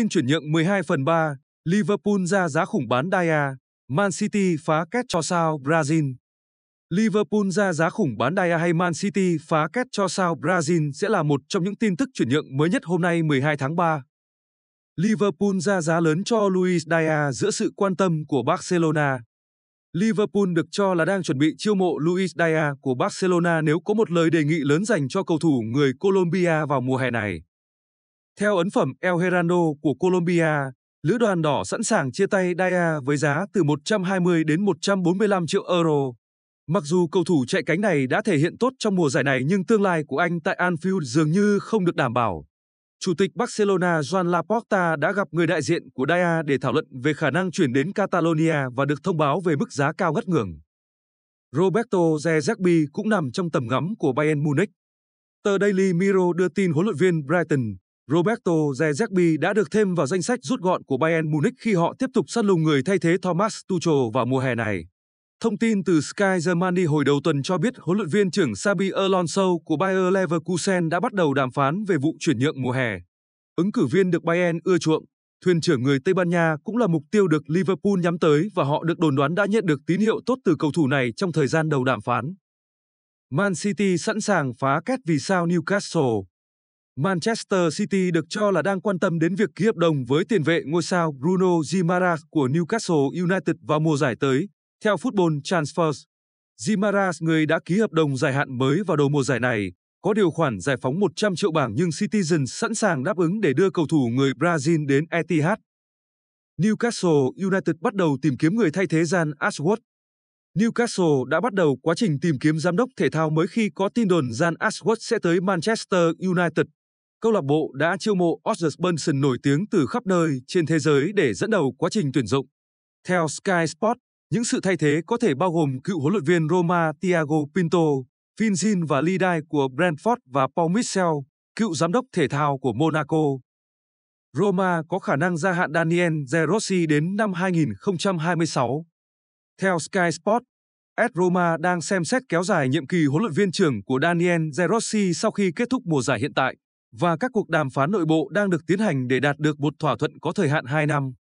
Tin chuyển nhượng 12 phần 3, Liverpool ra giá khủng bán Daya, Man City phá kết cho sao Brazil. Liverpool ra giá khủng bán Daya hay Man City phá kết cho sao Brazil sẽ là một trong những tin tức chuyển nhượng mới nhất hôm nay 12 tháng 3. Liverpool ra giá lớn cho Luis Daya giữa sự quan tâm của Barcelona. Liverpool được cho là đang chuẩn bị chiêu mộ Luis Daya của Barcelona nếu có một lời đề nghị lớn dành cho cầu thủ người Colombia vào mùa hè này. Theo ấn phẩm El Herano của Colombia, Lữ đoàn đỏ sẵn sàng chia tay Daya với giá từ 120 đến 145 triệu euro. Mặc dù cầu thủ chạy cánh này đã thể hiện tốt trong mùa giải này nhưng tương lai của anh tại Anfield dường như không được đảm bảo. Chủ tịch Barcelona Joan Laporta đã gặp người đại diện của Daya để thảo luận về khả năng chuyển đến Catalonia và được thông báo về mức giá cao ngất ngưỡng. Roberto Zerbi cũng nằm trong tầm ngắm của Bayern Munich. Tờ Daily Mirror đưa tin huấn luyện viên Brighton, Roberto Zerbi đã được thêm vào danh sách rút gọn của Bayern Munich khi họ tiếp tục săn lùng người thay thế Thomas Tuchel vào mùa hè này. Thông tin từ Sky Germany hồi đầu tuần cho biết huấn luyện viên trưởng Xabi Alonso của Bayer Leverkusen đã bắt đầu đàm phán về vụ chuyển nhượng mùa hè. Ứng cử viên được Bayern ưa chuộng, thuyền trưởng người Tây Ban Nha cũng là mục tiêu được Liverpool nhắm tới và họ được đồn đoán đã nhận được tín hiệu tốt từ cầu thủ này trong thời gian đầu đàm phán. Man City sẵn sàng phá kết vì sao Newcastle. Manchester City được cho là đang quan tâm đến việc ký hợp đồng với tiền vệ ngôi sao Bruno Gimaras của Newcastle United vào mùa giải tới, theo Football Transfers. Gimaras người đã ký hợp đồng dài hạn mới vào đầu mùa giải này, có điều khoản giải phóng 100 triệu bảng nhưng Citizen sẵn sàng đáp ứng để đưa cầu thủ người Brazil đến Etihad. Newcastle United bắt đầu tìm kiếm người thay thế Jan Ashworth. Newcastle đã bắt đầu quá trình tìm kiếm giám đốc thể thao mới khi có tin đồn Jan Ashworth sẽ tới Manchester United câu lạc bộ đã chiêu mộ Oscar Bunsen nổi tiếng từ khắp nơi trên thế giới để dẫn đầu quá trình tuyển dụng. Theo Sky Sport, những sự thay thế có thể bao gồm cựu huấn luyện viên Roma Thiago Pinto, Finzin và Lidai của Brentford và Paul Mitchell, cựu giám đốc thể thao của Monaco. Roma có khả năng gia hạn Daniel Zerossi đến năm 2026. Theo Sky Sport, AS Roma đang xem xét kéo dài nhiệm kỳ huấn luyện viên trưởng của Daniel Zerossi sau khi kết thúc mùa giải hiện tại và các cuộc đàm phán nội bộ đang được tiến hành để đạt được một thỏa thuận có thời hạn 2 năm.